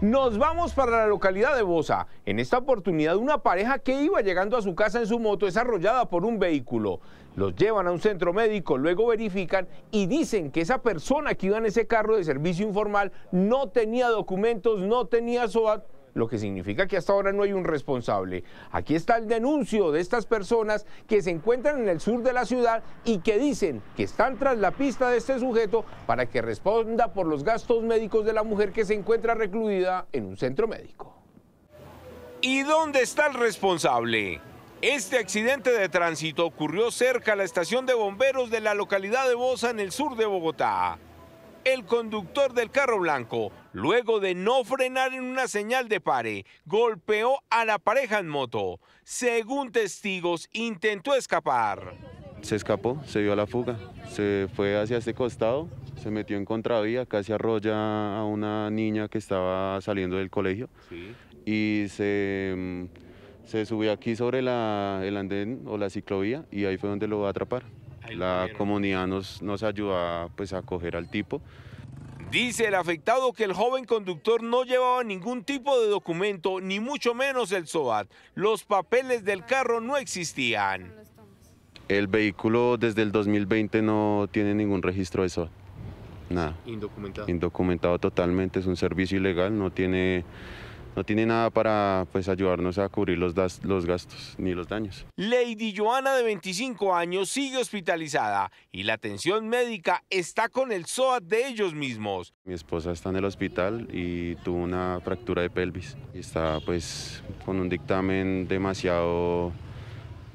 Nos vamos para la localidad de Bosa. En esta oportunidad, una pareja que iba llegando a su casa en su moto es arrollada por un vehículo. Los llevan a un centro médico, luego verifican y dicen que esa persona que iba en ese carro de servicio informal no tenía documentos, no tenía SOAT, lo que significa que hasta ahora no hay un responsable. Aquí está el denuncio de estas personas que se encuentran en el sur de la ciudad y que dicen que están tras la pista de este sujeto para que responda por los gastos médicos de la mujer que se encuentra recluida en un centro médico. ¿Y dónde está el responsable? Este accidente de tránsito ocurrió cerca a la estación de bomberos de la localidad de Bosa en el sur de Bogotá el conductor del carro blanco, luego de no frenar en una señal de pare, golpeó a la pareja en moto. Según testigos, intentó escapar. Se escapó, se dio a la fuga, se fue hacia este costado, se metió en contravía, casi arrolla a una niña que estaba saliendo del colegio y mm, se, subió aquí sobre la, el andén o la ciclovía y ahí fue donde lo va a atrapar la comunidad nos, nos ayuda pues, a acoger al tipo. Dice el afectado que el joven conductor no llevaba ningún tipo de documento, ni mucho menos el SOAT. Los papeles del carro no existían. El vehículo desde el 2020 no tiene ningún registro de SOAT. Nada. Indocumentado. Indocumentado totalmente, es un servicio ilegal, no tiene no tiene nada para pues, ayudarnos a cubrir los, los gastos ni los daños. Lady Joana, de 25 años, sigue hospitalizada y la atención médica está con el SOAD de ellos mismos. Mi esposa está en el hospital y tuvo una fractura de pelvis está pues con un dictamen demasiado,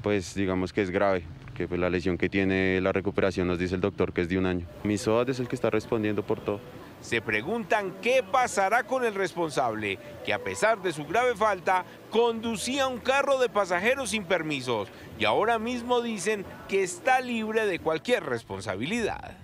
pues digamos que es grave, que pues la lesión que tiene la recuperación nos dice el doctor que es de un año. Mi SOAD es el que está respondiendo por todo se preguntan qué pasará con el responsable, que a pesar de su grave falta, conducía un carro de pasajeros sin permisos y ahora mismo dicen que está libre de cualquier responsabilidad.